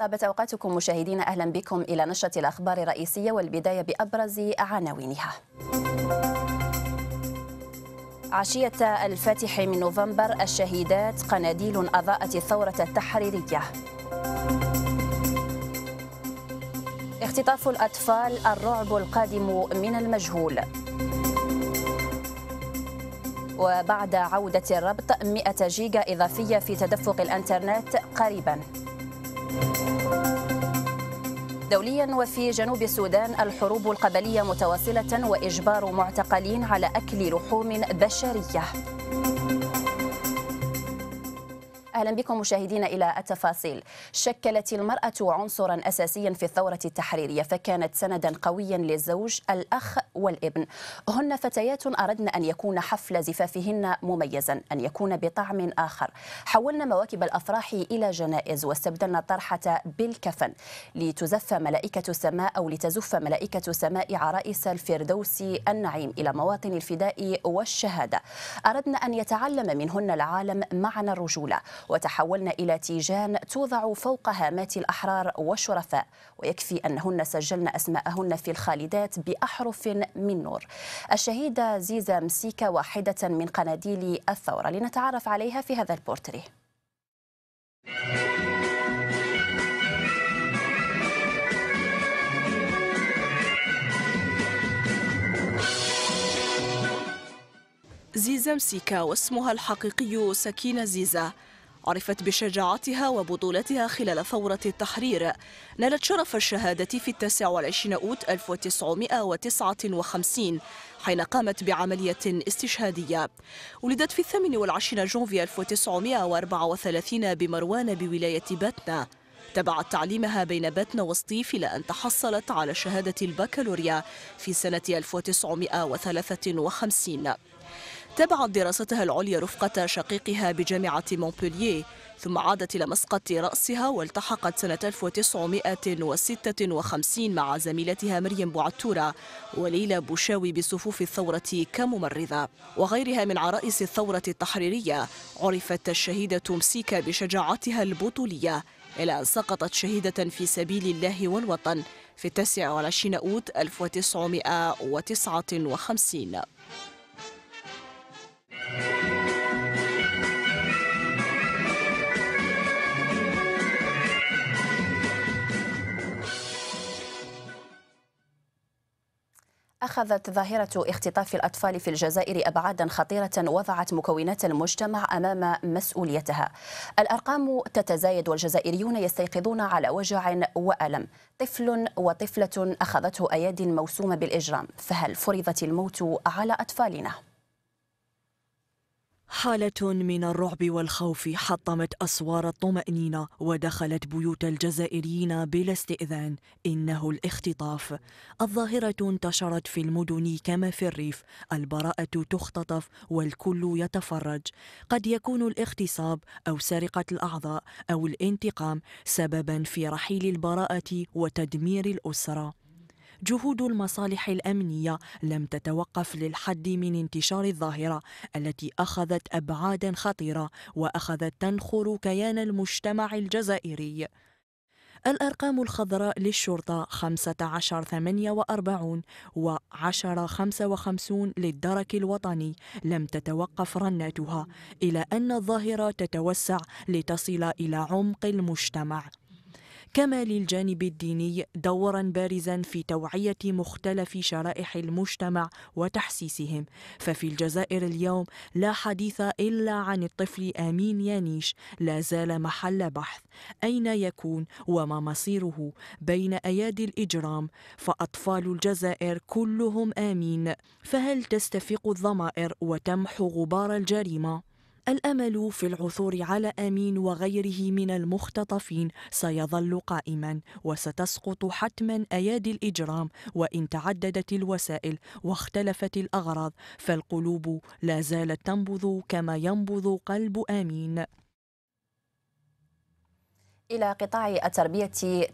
طابت أوقاتكم مشاهدينا أهلا بكم إلى نشرة الأخبار الرئيسية والبداية بأبرز عناوينها عشية الفاتح من نوفمبر الشهيدات قناديل أضاءت الثورة التحريرية اختطاف الأطفال الرعب القادم من المجهول وبعد عودة الربط 100 جيجا إضافية في تدفق الأنترنت قريباً دوليا وفي جنوب السودان الحروب القبلية متواصلة وإجبار معتقلين على أكل لحوم بشرية أهلا بكم مشاهدينا إلى التفاصيل شكلت المرأة عنصرا أساسيا في الثورة التحريرية فكانت سندا قويا للزوج الأخ والابن هن فتيات أردن أن يكون حفل زفافهن مميزا أن يكون بطعم آخر حولنا مواكب الأفراح إلى جنائز واستبدلنا الطرحة بالكفن لتزف ملائكة السماء أو لتزف ملائكة السماء عرائس الفردوس النعيم إلى مواطن الفداء والشهادة أردنا أن يتعلم منهن العالم معنى الرجولة وتحولن إلى تيجان توضع فوق هامات الأحرار والشرفاء ويكفي أنهن سجلن أسماءهن في الخالدات بأحرف من نور الشهيدة زيزا مسيكة واحدة من قناديل الثورة لنتعرف عليها في هذا البورتريه زيزا مسيكة واسمها الحقيقي سكينة زيزا عرفت بشجاعتها وبطولتها خلال ثورة التحرير نالت شرف الشهادة في التاسع والعشرين أوت 1959 حين قامت بعملية استشهادية ولدت في الثامن والعشرين جونفي 1934 بمروان بولاية باتنا تبعت تعليمها بين باتنا وسطيف إلى أن تحصلت على شهادة البكالوريا في سنة 1953 تابعت دراستها العليا رفقة شقيقها بجامعة مونبولييه ثم عادت إلى مسقط رأسها والتحقت سنة 1956 مع زميلتها مريم بوعتورة وليلى بوشاوي بصفوف الثورة كممرضة وغيرها من عرائس الثورة التحريرية عرفت الشهيدة مسيكا بشجاعتها البطولية إلى أن سقطت شهيدة في سبيل الله والوطن في 29 أوت 1959 أخذت ظاهرة اختطاف الأطفال في الجزائر أبعادا خطيرة وضعت مكونات المجتمع أمام مسؤوليتها الأرقام تتزايد والجزائريون يستيقظون على وجع وألم طفل وطفلة أخذته أيادي موسومة بالإجرام فهل فرضت الموت على أطفالنا؟ حالة من الرعب والخوف حطمت أسوار الطمأنينة ودخلت بيوت الجزائريين بلا استئذان إنه الاختطاف الظاهرة انتشرت في المدن كما في الريف البراءة تختطف والكل يتفرج قد يكون الاغتصاب أو سرقة الأعضاء أو الانتقام سببا في رحيل البراءة وتدمير الأسرة جهود المصالح الامنيه لم تتوقف للحد من انتشار الظاهره التي اخذت ابعادا خطيره واخذت تنخر كيان المجتمع الجزائري الأرقام الخضراء للشرطة 15 48 و 10 55 للدرك الوطني لم تتوقف رناتها إلى أن الظاهرة تتوسع لتصل إلى عمق المجتمع كما للجانب الديني دورا بارزا في توعية مختلف شرائح المجتمع وتحسيسهم ففي الجزائر اليوم لا حديث إلا عن الطفل آمين يانيش لا زال محل بحث أين يكون وما مصيره بين أيادي الإجرام فأطفال الجزائر كلهم آمين فهل تستفيق الضمائر وتمحو غبار الجريمة؟ الامل في العثور على امين وغيره من المختطفين سيظل قائما وستسقط حتما ايادي الاجرام وان تعددت الوسائل واختلفت الاغراض فالقلوب لا زالت تنبض كما ينبض قلب امين إلى قطاع التربية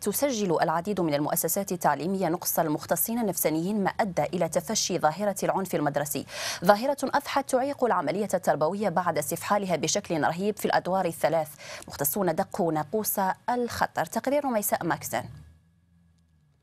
تسجل العديد من المؤسسات التعليمية نقص المختصين النفسانيين ما أدى إلى تفشي ظاهرة العنف المدرسي ظاهرة أضحت تعيق العملية التربوية بعد استفحالها بشكل رهيب في الأدوار الثلاث مختصون دقوا ناقوس الخطر تقرير ميساء ماكسن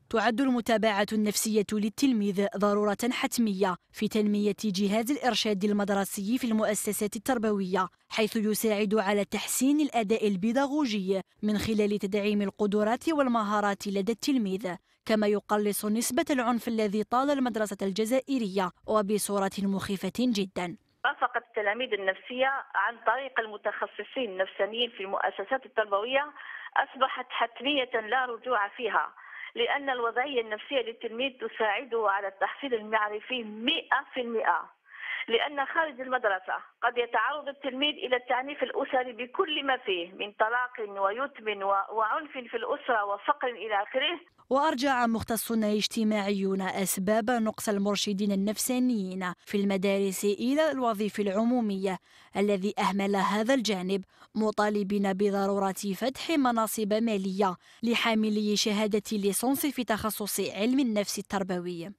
تعد المتابعة النفسية للتلميذ ضرورة حتمية في تنمية جهاز الإرشاد المدرسي في المؤسسات التربوية حيث يساعد على تحسين الأداء البيداغوجي من خلال تدعيم القدرات والمهارات لدى التلميذ كما يقلص نسبة العنف الذي طال المدرسة الجزائرية وبصورة مخيفة جداً رافقت التلاميذ النفسية عن طريق المتخصصين النفسانيين في المؤسسات التربوية أصبحت حتمية لا رجوع فيها لأن الوضعية النفسية للتلميذ تساعده على التحصيل المعرفي 100% لأن خارج المدرسة قد يتعرض التلميذ إلى التعنيف الأسري بكل ما فيه من طلاق ويتم وعنف في الأسرة وفقر إلى آخره وأرجع مختصون اجتماعيون أسباب نقص المرشدين النفسانيين في المدارس إلى الوظيفة العمومية الذي أهمل هذا الجانب مطالبين بضرورة فتح مناصب مالية لحاملي شهادة ليسونس في تخصص علم النفس التربوي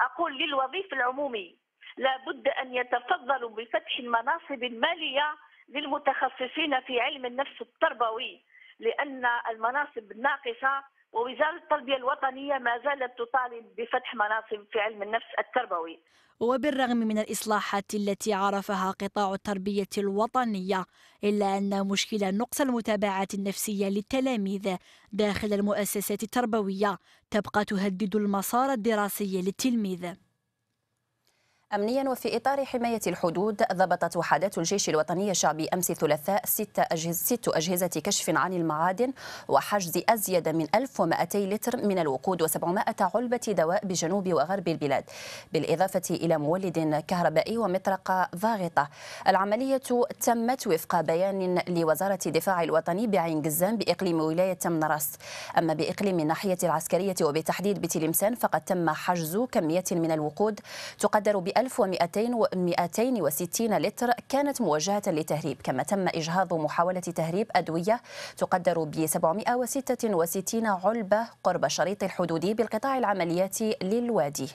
أقول للوظيفة العمومي لابد أن يتفضلوا بفتح المناصب المالية للمتخصصين في علم النفس التربوي لأن المناصب الناقصة ووزارة التربية الوطنية ما زالت تطالب بفتح مناصب في علم النفس التربوي وبالرغم من الإصلاحات التي عرفها قطاع التربية الوطنية إلا أن مشكلة نقص المتابعة النفسية للتلاميذ داخل المؤسسات التربوية تبقى تهدد المسار الدراسي للتلميذ أمنيا وفي إطار حماية الحدود ضبطت وحدات الجيش الوطني الشعبي أمس الثلاثاء ست أجهزة, ست أجهزة كشف عن المعادن وحجز أزيد من 1200 لتر من الوقود و700 علبة دواء بجنوب وغرب البلاد بالإضافة إلى مولد كهربائي ومطرقة ضاغطة العملية تمت وفق بيان لوزارة الدفاع الوطني بعين قزان بإقليم ولاية تمنراس أما بإقليم الناحية العسكرية وبالتحديد بتلمسان فقد تم حجز كمية من الوقود تقدر بألف 1260 لتر كانت موجهة لتهريب كما تم إجهاض محاولة تهريب أدوية تقدر ب 766 علبة قرب الشريط الحدودي بالقطاع العمليات للوادي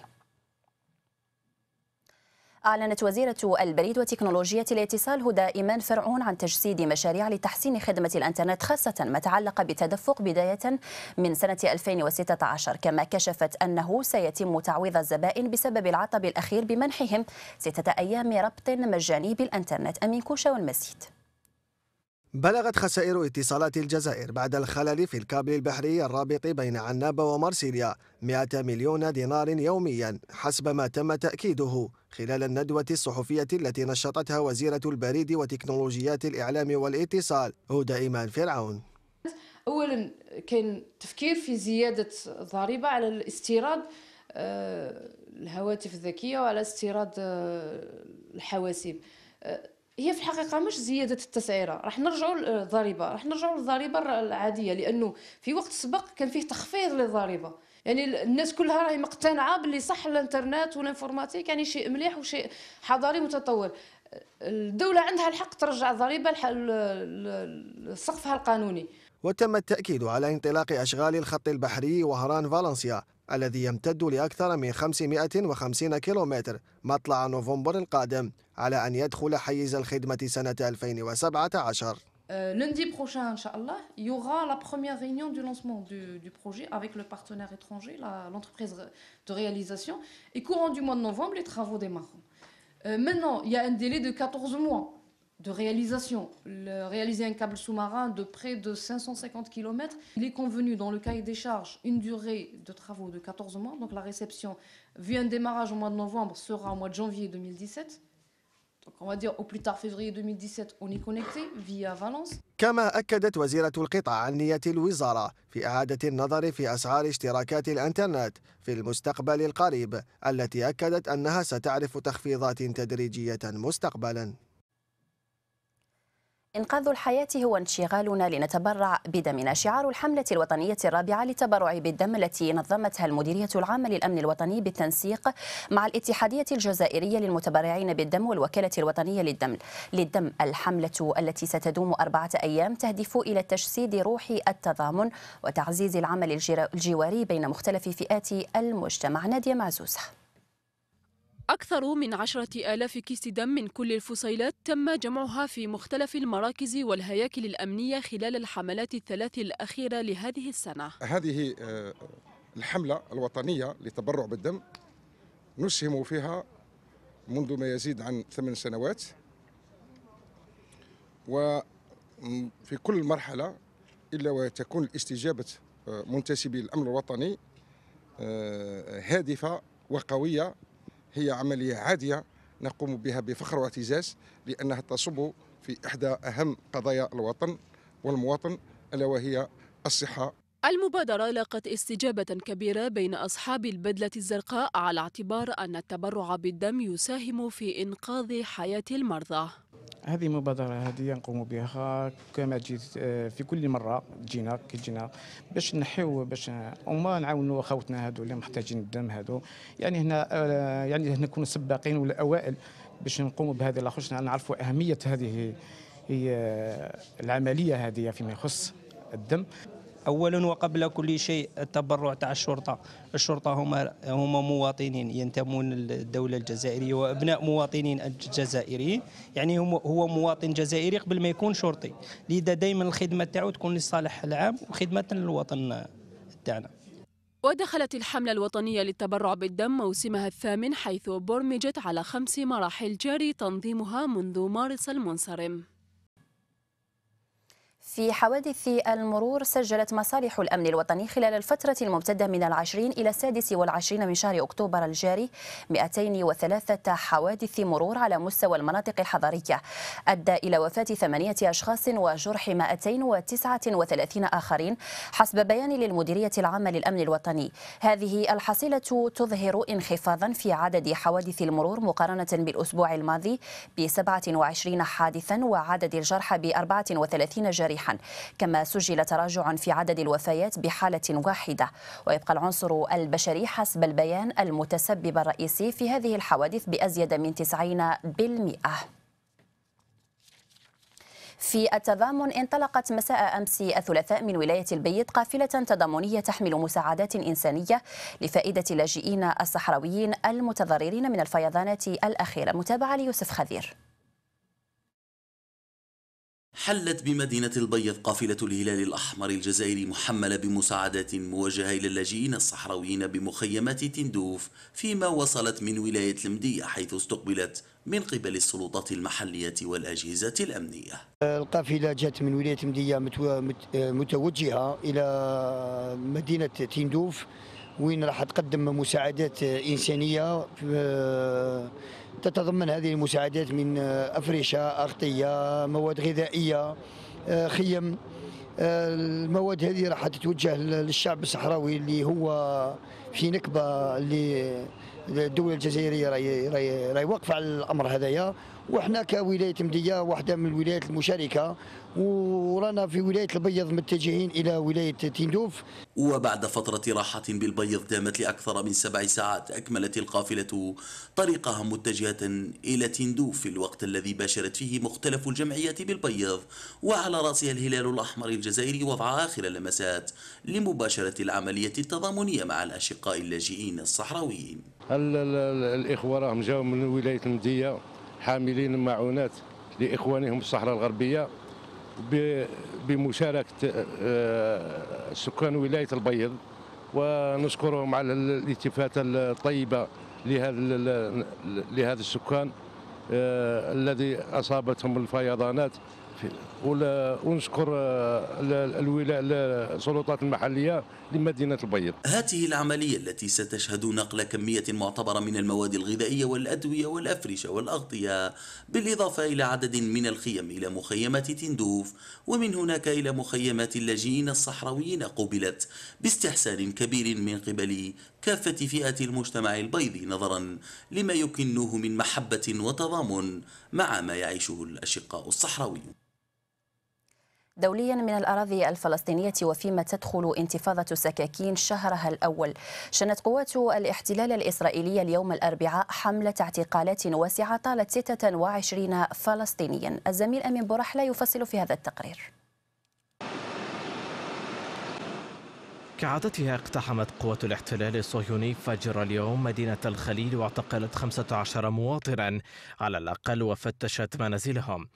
أعلنت وزيرة البريد وتكنولوجيا الاتصال هدى إيمان فرعون عن تجسيد مشاريع لتحسين خدمة الإنترنت خاصة ما تعلق بالتدفق بداية من سنة 2016 كما كشفت أنه سيتم تعويض الزبائن بسبب العطب الأخير بمنحهم ستة أيام ربط مجاني بالإنترنت أمين كوشا والمزيد بلغت خسائر اتصالات الجزائر بعد الخلل في الكابل البحري الرابط بين عنابة ومارسيليا 100 مليون دينار يوميا حسب ما تم تأكيده خلال الندوة الصحفية التي نشطتها وزيرة البريد وتكنولوجيات الإعلام والاتصال هدى إيمان فرعون أولا كان تفكير في زيادة الضريبة على الاستيراد آه، الهواتف الذكية وعلى استيراد آه، الحواسيب آه، هي في الحقيقه مش زياده التسعيره راح نرجعوا للضريبه آه، راح نرجعوا للضريبه العاديه لانه في وقت سبق كان فيه تخفيض للضريبه يعني الناس كلها راهي مقتنعه باللي صح الانترنت والانفورماتيك يعني شيء مليح وشيء حضاري متطور الدوله عندها الحق ترجع الضريبه لسقفها القانوني وتم التأكيد على انطلاق أشغال الخط البحري وهران فالنسيا Euh, lundi prochain, il y aura la première réunion du lancement du, projet avec le partenaire étranger, l'entreprise de réalisation. Et courant du mois de novembre, les travaux démarrent. Euh, maintenant, il y a un délai de 14 mois de réalisation. réaliser un câble sous-marin de près de 550 km. Il est convenu dans le cahier des charges une durée de travaux de 14 mois. Donc la réception, vu un démarrage au mois de novembre, sera au mois de janvier 2017. Donc on va dire au plus tard février 2017 on est connecté via Valence. إنقاذ الحياة هو انشغالنا لنتبرع بدمنا شعار الحملة الوطنية الرابعة للتبرع بالدم التي نظمتها المديرية العامة للأمن الوطني بالتنسيق مع الاتحادية الجزائرية للمتبرعين بالدم والوكالة الوطنية للدم للدم الحملة التي ستدوم أربعة أيام تهدف إلى تجسيد روح التضامن وتعزيز العمل الجواري بين مختلف فئات المجتمع نادية معزوزة أكثر من عشرة آلاف كيس دم من كل الفصيلات تم جمعها في مختلف المراكز والهياكل الأمنية خلال الحملات الثلاث الأخيرة لهذه السنة هذه آه، الحملة الوطنية لتبرع بالدم نسهم فيها منذ ما يزيد عن ثمان سنوات وفي كل مرحلة إلا وتكون الاستجابة آه، منتسبي الأمن الوطني آه، هادفة وقوية هي عملية عادية نقوم بها بفخر واعتزاز لأنها تصب في إحدى أهم قضايا الوطن والمواطن ألا وهي الصحة المبادرة لاقت استجابة كبيرة بين أصحاب البدلة الزرقاء على اعتبار أن التبرع بالدم يساهم في إنقاذ حياة المرضى هذه مبادرة هذه نقوم بها كما جيت آه، في كل مرة جينا كي جينا باش نحيو باش وما نعاونوا خوتنا هادو اللي محتاجين الدم هادو يعني هنا آه، يعني هنا نكونوا سباقين والأوائل باش نقوموا بهذه الأخوش نعرفوا أهمية هذه العملية هذه فيما يخص الدم اولا وقبل كل شيء التبرع تاع الشرطه الشرطه هما هما مواطنين ينتمون للدوله الجزائريه وابناء مواطنين الجزائريين يعني هو مواطن جزائري قبل ما يكون شرطي لذا دائما الخدمه تاعو تكون للصالح العام وخدمه للوطن تاعنا ودخلت الحملة الوطنية للتبرع بالدم موسمها الثامن حيث برمجت على خمس مراحل جاري تنظيمها منذ مارس المنصرم في حوادث المرور سجلت مصالح الأمن الوطني خلال الفترة الممتدة من العشرين إلى السادس والعشرين من شهر أكتوبر الجاري 203 حوادث مرور على مستوى المناطق الحضرية أدى إلى وفاة ثمانية أشخاص وجرح 239 آخرين حسب بيان للمديرية العامة للأمن الوطني هذه الحصيلة تظهر انخفاضا في عدد حوادث المرور مقارنة بالأسبوع الماضي ب 27 حادثا وعدد الجرحى ب 34 جريمة جريحا كما سجل تراجع في عدد الوفيات بحالة واحدة ويبقى العنصر البشري حسب البيان المتسبب الرئيسي في هذه الحوادث بأزيد من 90% في التضامن انطلقت مساء أمس الثلاثاء من ولاية البيض قافلة تضامنية تحمل مساعدات إنسانية لفائدة اللاجئين الصحراويين المتضررين من الفيضانات الأخيرة متابعة ليوسف خذير حلت بمدينة البيض قافلة الهلال الأحمر الجزائري محملة بمساعدات موجهة إلى اللاجئين الصحراويين بمخيمات تندوف فيما وصلت من ولاية المدية حيث استقبلت من قبل السلطات المحلية والأجهزة الأمنية القافلة جاءت من ولاية المدية متوجهة إلى مدينة تندوف وين راح تقدم مساعدات إنسانية آه، تتضمن هذه المساعدات من آه، أفرشة أغطية مواد غذائية آه، خيم المواد هذه راح تتوجه للشعب الصحراوي اللي هو في نكبه اللي الدوله الجزائريه راهي راهي واقفه على الامر هذايا وحنا كولاية مدية واحدة من الولايات المشاركة ورانا في ولاية البيض متجهين إلى ولاية تندوف وبعد فترة راحة بالبيض دامت لأكثر من سبع ساعات أكملت القافلة طريقها متجهة إلى تندوف في الوقت الذي باشرت فيه مختلف الجمعيات بالبيض وعلى رأسها الهلال الأحمر الجزائري وضع آخر اللمسات لمباشرة العملية التضامنية مع الأشقاء اللاجئين الصحراويين الإخوة راهم جاوا من ولاية المديه حاملين المعونات لإخوانهم في الصحراء الغربية بمشاركة آه، سكان ولاية البيض ونشكرهم على الالتفاتة الطيبة لهذا السكان آه، الذي أصابتهم الفيضانات ونشكر الولاء آه، السلطات المحليه لمدينه البيض. هذه العمليه التي ستشهد نقل كميه معتبره من المواد الغذائيه والادويه والافرشه والاغطيه بالاضافه الى عدد من الخيم الى مخيمات تندوف ومن هناك الى مخيمات اللاجئين الصحراويين قبلت باستحسان كبير من قبل كافه فئات المجتمع البيضي نظرا لما يكنوه من محبه وتضامن مع ما يعيشه الاشقاء الصحراويون. دوليا من الأراضي الفلسطينية وفيما تدخل انتفاضة السكاكين شهرها الأول شنت قوات الاحتلال الإسرائيلية اليوم الأربعاء حملة اعتقالات واسعة طالت 26 فلسطينيا الزميل أمين برحلة يفصل في هذا التقرير كعادتها اقتحمت قوات الاحتلال الصهيوني فجر اليوم مدينة الخليل واعتقلت 15 مواطنا على الأقل وفتشت منازلهم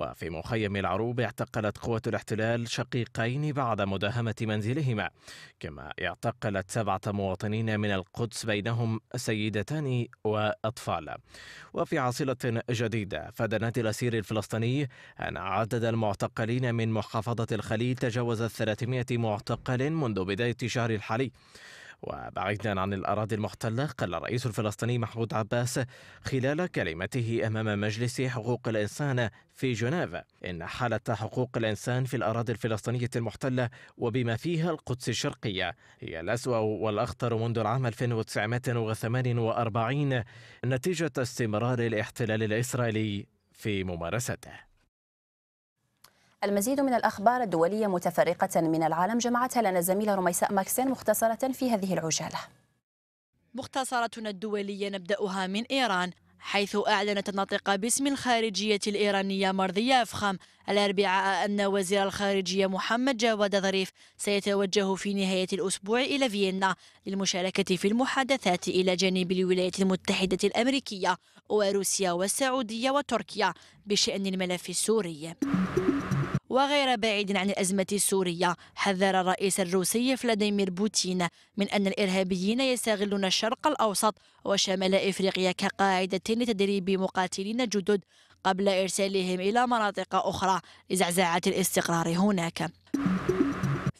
وفي مخيم العروب اعتقلت قوة الاحتلال شقيقين بعد مداهمة منزلهما كما اعتقلت سبعة مواطنين من القدس بينهم سيدتان وأطفال وفي عاصلة جديدة فدنت الأسير الفلسطيني أن عدد المعتقلين من محافظة الخليل تجاوز 300 معتقل منذ بداية شهر الحالي وبعيدا عن الأراضي المحتلة قال الرئيس الفلسطيني محمود عباس خلال كلمته أمام مجلس حقوق الإنسان في جنيف إن حالة حقوق الإنسان في الأراضي الفلسطينية المحتلة وبما فيها القدس الشرقية هي الأسوأ والأخطر منذ العام 1948 نتيجة استمرار الاحتلال الإسرائيلي في ممارسته المزيد من الأخبار الدولية متفرقة من العالم جمعتها لنا الزميلة رميساء ماكسين مختصرة في هذه العجالة مختصرتنا الدولية نبدأها من إيران حيث أعلنت الناطقة باسم الخارجية الإيرانية مرضية أفخم الأربعاء أن وزير الخارجية محمد جواد ظريف سيتوجه في نهاية الأسبوع إلى فيينا للمشاركة في المحادثات إلى جانب الولايات المتحدة الأمريكية وروسيا والسعودية وتركيا بشأن الملف السوري وغير بعيد عن الأزمة السورية حذر الرئيس الروسي فلاديمير بوتين من أن الإرهابيين يستغلون الشرق الأوسط وشمال إفريقيا كقاعدة لتدريب مقاتلين جدد قبل إرسالهم إلى مناطق أخرى لزعزعة الاستقرار هناك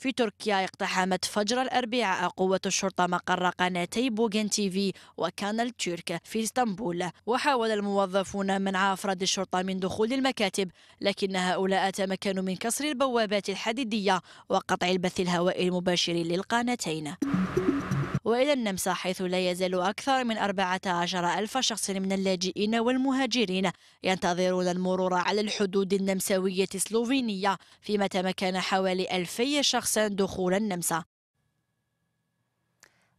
في تركيا اقتحمت فجر الأربعاء قوة الشرطة مقر قناتي بوغن تي في وكانال تورك في اسطنبول وحاول الموظفون منع أفراد الشرطة من دخول المكاتب لكن هؤلاء تمكنوا من كسر البوابات الحديدية وقطع البث الهوائي المباشر للقناتين وإلى النمسا حيث لا يزال أكثر من 14 ألف شخص من اللاجئين والمهاجرين ينتظرون المرور على الحدود النمساوية السلوفينية فيما تمكن حوالي 2000 شخص دخول النمسا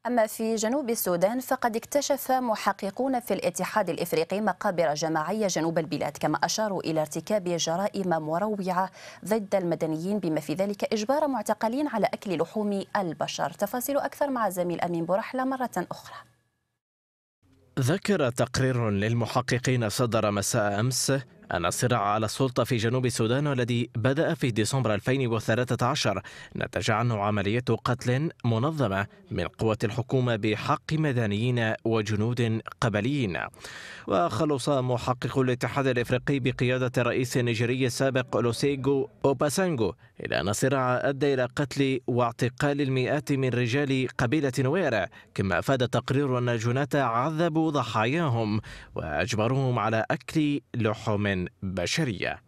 أما في جنوب السودان فقد اكتشف محققون في الاتحاد الإفريقي مقابر جماعية جنوب البلاد كما أشاروا إلى ارتكاب جرائم مروعة ضد المدنيين بما في ذلك إجبار معتقلين على أكل لحوم البشر تفاصيل أكثر مع الزميل أمين برحلة مرة أخرى ذكر تقرير للمحققين صدر مساء أمس أن الصراع على السلطة في جنوب السودان الذي بدأ في ديسمبر 2013 نتج عنه عملية قتل منظمة من قوة الحكومة بحق مدنيين وجنود قبليين وخلص محقق الاتحاد الإفريقي بقيادة الرئيس النيجيري السابق لوسيغو أوباسانغو إلى أن الصراع أدى إلى قتل واعتقال المئات من رجال قبيلة نويرة كما أفاد تقرير أن الجنات عذبوا ضحاياهم وأجبروهم على أكل لحوم بشرية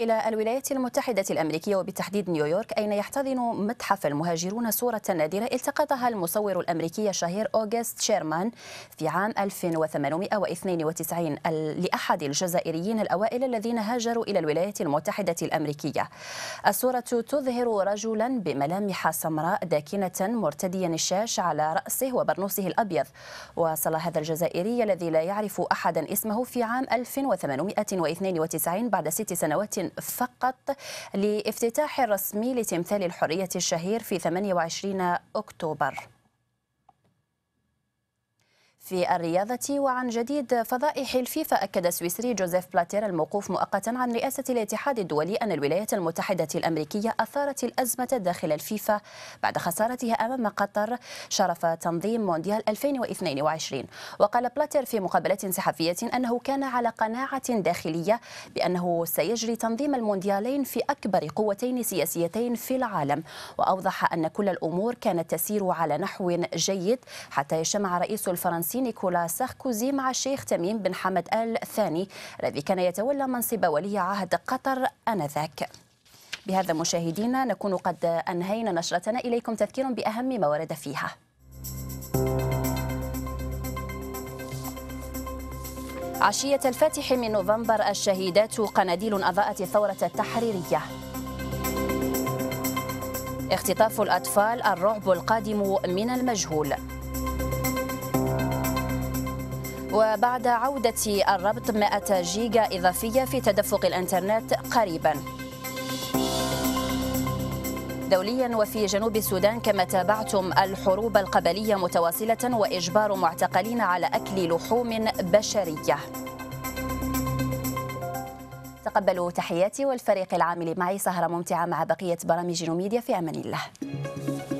إلى الولايات المتحدة الأمريكية وبالتحديد نيويورك أين يحتضن متحف المهاجرون صورة نادرة التقطها المصور الأمريكي الشهير أوغست شيرمان في عام 1892 لأحد الجزائريين الأوائل الذين هاجروا إلى الولايات المتحدة الأمريكية الصورة تظهر رجلا بملامح سمراء داكنة مرتديا الشاش على رأسه وبرنوسه الأبيض وصل هذا الجزائري الذي لا يعرف أحدا اسمه في عام 1892 بعد ست سنوات ولكن فقط لافتتاح رسمي لتمثال الحرية الشهير في 28 أكتوبر في الرياضة وعن جديد فضائح الفيفا أكد السويسري جوزيف بلاتير الموقوف مؤقتا عن رئاسة الاتحاد الدولي أن الولايات المتحدة الأمريكية أثارت الأزمة داخل الفيفا بعد خسارتها أمام قطر شرف تنظيم مونديال 2022 وقال بلاتير في مقابلة صحفية أنه كان على قناعة داخلية بأنه سيجري تنظيم المونديالين في أكبر قوتين سياسيتين في العالم وأوضح أن كل الأمور كانت تسير على نحو جيد حتى يجتمع رئيس الفرنسي الرئيس نيكولا ساركوزي مع الشيخ تميم بن حمد آل الثاني الذي كان يتولى منصب ولي عهد قطر آنذاك بهذا مشاهدينا نكون قد أنهينا نشرتنا إليكم تذكير بأهم ما ورد فيها عشية الفاتح من نوفمبر الشهيدات قناديل أضاءت الثورة التحريرية اختطاف الأطفال الرعب القادم من المجهول وبعد عودة الربط 100 جيجا إضافية في تدفق الإنترنت قريباً دوليا وفي جنوب السودان كما تابعتم الحروب القبلية متواصلة وإجبار معتقلين على أكل لحوم بشرية تقبلوا تحياتي والفريق العامل معي سهرة ممتعة مع بقية برامج نوميديا في أمان الله